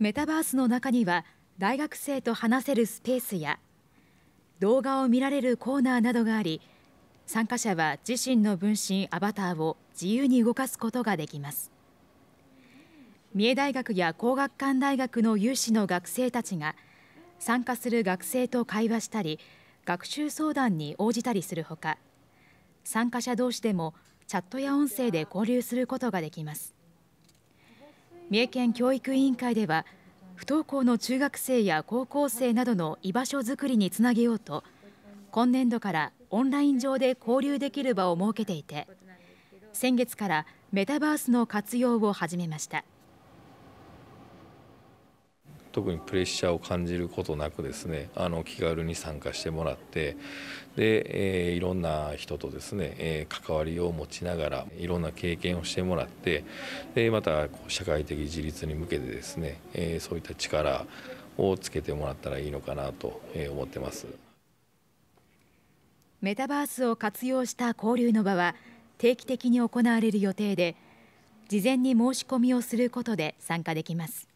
メタバースの中には大学生と話せるスペースや動画を見られるコーナーなどがあり参加者は自身の分身アバターを自由に動かすことができます三重大学や工学館大学の有志の学生たちが参加する学生と会話したり学習相談に応じたりするほか参加者同士でもチャットや音声で交流することができます三重県教育委員会では不登校の中学生や高校生などの居場所づくりにつなげようと今年度からオンライン上で交流できる場を設けていて先月からメタバースの活用を始めました。特にプレッシャーを感じることなくですねあの気軽に参加してもらってで、えー、いろんな人とですね、えー、関わりを持ちながらいろんな経験をしてもらってでまたこう社会的自立に向けてですね、えー、そういった力をつけてもらったらいいのかなと思ってます。メタバースを活用した交流の場は定期的に行われる予定で事前に申し込みをすることで参加できます。